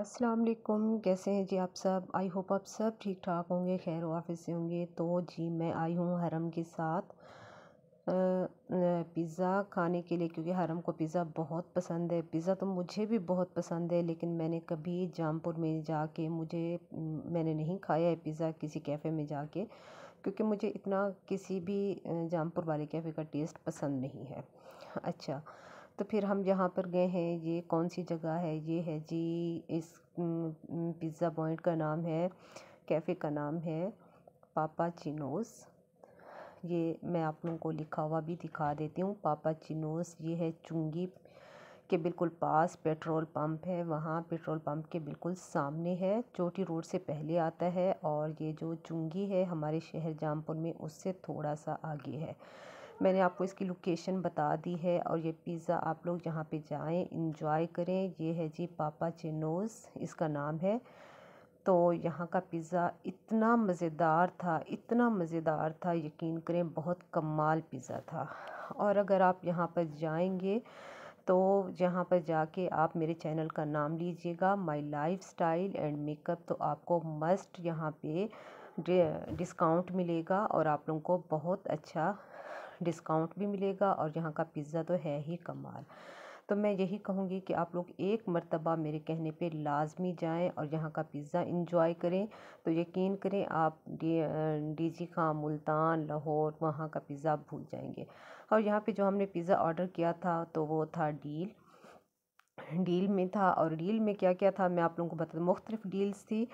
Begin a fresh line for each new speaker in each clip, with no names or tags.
अस्सलाम वालेकुम कैसे हैं जी आप सब आई होप आप सब ठीक ठाक होंगे खैर वाफिस से होंगे तो जी मैं आई हूँ हरम के साथ पिज़्ज़ा खाने के लिए क्योंकि हरम को पिज़्ज़ा बहुत पसंद है पिज़्ज़ा तो मुझे भी बहुत पसंद है लेकिन मैंने कभी जामपुर में जाके मुझे मैंने नहीं खाया है पिज़्ज़ा किसी कैफ़े में जाके क्योंकि मुझे इतना किसी भी जामपुर वाले कैफ़े का टेस्ट पसंद नहीं है अच्छा तो फिर हम जहाँ पर गए हैं ये कौन सी जगह है ये है जी इस पिज़्ज़ा पॉइंट का नाम है कैफ़े का नाम है पापा चिनोस ये मैं आप लोगों को लिखा हुआ भी दिखा देती हूँ पापा चिनोस ये है चुंगी के बिल्कुल पास पेट्रोल पंप है वहाँ पेट्रोल पंप के बिल्कुल सामने है चोटी रोड से पहले आता है और ये जो चुंगी है हमारे शहर जामपुर में उससे थोड़ा सा आगे है मैंने आपको इसकी लोकेशन बता दी है और ये पिज़्ज़ा आप लोग यहाँ पे जाएं इंजॉय करें ये है जी पापा चिनोस इसका नाम है तो यहाँ का पिज़्ज़ा इतना मज़ेदार था इतना मज़ेदार था यकीन करें बहुत कमाल पिज़्ज़ा था और अगर आप यहाँ पर जाएंगे तो यहाँ पर जाके आप मेरे चैनल का नाम लीजिएगा my lifestyle and makeup तो आपको मस्ट यहाँ पे डिस्काउंट मिलेगा और आप लोगों को बहुत अच्छा डिस्काउंट भी मिलेगा और यहाँ का पिज़्ज़ा तो है ही कमाल तो मैं यही कहूँगी कि आप लोग एक मरतबा मेरे कहने पे लाजमी जाएं और यहाँ का पिज़्ज़ा इंजॉय करें तो यकीन करें आप डी जी खां मुल्तान लाहौर वहाँ का पिज़्ज़ा भूल जाएंगे और यहाँ पे जो हमने पिज़्ज़ा ऑर्डर किया था तो वो था डील डील में था और डील में क्या क्या था मैं आप लोगों को बता मुख्तलिफ डील्स थी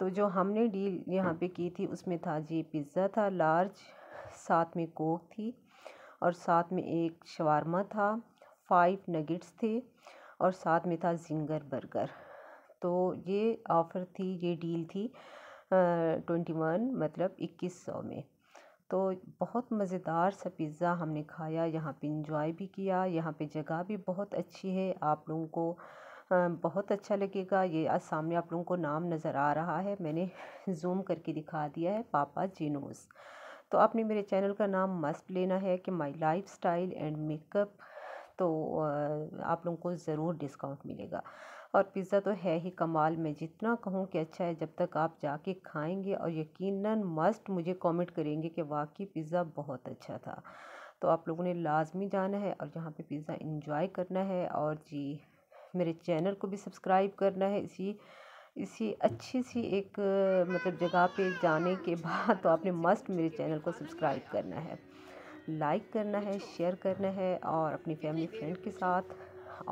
तो जो हमने डील यहाँ पे की थी उसमें था जी पिज़्ज़ा था लार्ज साथ में कोक थी और साथ में एक शवारमा था फाइव नगेट्स थे और साथ में था जिंगर बर्गर तो ये ऑफ़र थी ये डील थी ट्वेंटी वन मतलब इक्कीस सौ में तो बहुत मज़ेदार सा पिज़्ज़ा हमने खाया यहाँ पे इंजॉय भी किया यहाँ पे जगह भी बहुत अच्छी है आप लोगों को बहुत अच्छा लगेगा ये आज सामने आप लोगों को नाम नज़र आ रहा है मैंने जूम करके दिखा दिया है पापा जिनोस तो आपने मेरे चैनल का नाम मस्ट लेना है कि my lifestyle and makeup तो आप लोगों को ज़रूर डिस्काउंट मिलेगा और पिज़्ज़ा तो है ही कमाल मैं जितना कहूँ कि अच्छा है जब तक आप जाके खाएंगे और यकीनन मस्ट मुझे कमेंट करेंगे कि वाकई पिज़्ज़ा बहुत अच्छा था तो आप लोगों ने लाजमी जाना है और यहाँ पे पिज़्ज़ा इंजॉय करना है और जी मेरे चैनल को भी सब्सक्राइब करना है इसी इसी अच्छी सी एक मतलब जगह पे जाने के बाद तो आपने मस्ट मेरे चैनल को सब्सक्राइब करना है लाइक करना है शेयर करना है और अपनी फैमिली फ्रेंड के साथ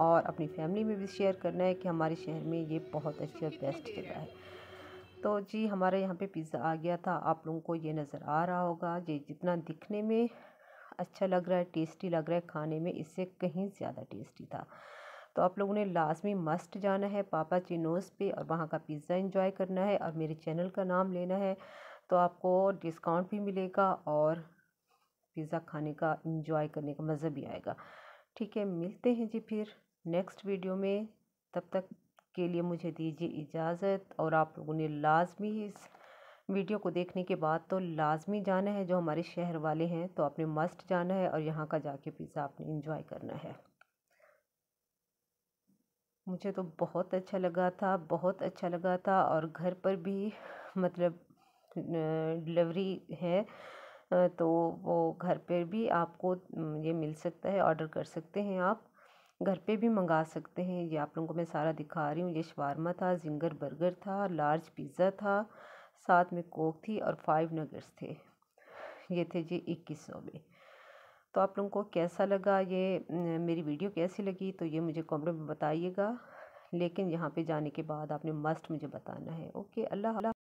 और अपनी फैमिली में भी शेयर करना है कि हमारे शहर में ये बहुत अच्छी और बेस्ट जगह है तो जी हमारे यहाँ पे पिज़्ज़ा आ गया था आप लोगों को ये नज़र आ रहा होगा ये जितना दिखने में अच्छा लग रहा है टेस्टी लग रहा है खाने में इससे कहीं ज़्यादा टेस्टी था तो आप लोगों ने लाजमी मस्ट जाना है पापा चिनोस पे और वहाँ का पिज़्ज़ा इंजॉय करना है और मेरे चैनल का नाम लेना है तो आपको डिस्काउंट भी मिलेगा और पिज़्ज़ा खाने का इंजॉय करने का मज़ा भी आएगा ठीक है मिलते हैं जी फिर नेक्स्ट वीडियो में तब तक के लिए मुझे दीजिए इजाज़त और आप लोगों ने लाजमी इस वीडियो को देखने के बाद तो लाजमी जाना है जो हमारे शहर वाले हैं तो आपने मस्ट जाना है और यहाँ का जाके पिज़्ज़ा आपने इंजॉय करना है मुझे तो बहुत अच्छा लगा था बहुत अच्छा लगा था और घर पर भी मतलब डिलीवरी है तो वो घर पर भी आपको ये मिल सकता है ऑर्डर कर सकते हैं आप घर पे भी मंगा सकते हैं ये आप लोगों को मैं सारा दिखा रही हूँ ये शवारमा था जिंगर बर्गर था लार्ज पिज़्ज़ा था साथ में कोक थी और फाइव नगर्स थे ये थे जी इक्कीस सौ में तो आप लोगों को कैसा लगा ये मेरी वीडियो कैसी लगी तो ये मुझे कमेंट में बताइएगा लेकिन यहाँ पे जाने के बाद आपने मस्ट मुझे बताना है ओके अल्लाह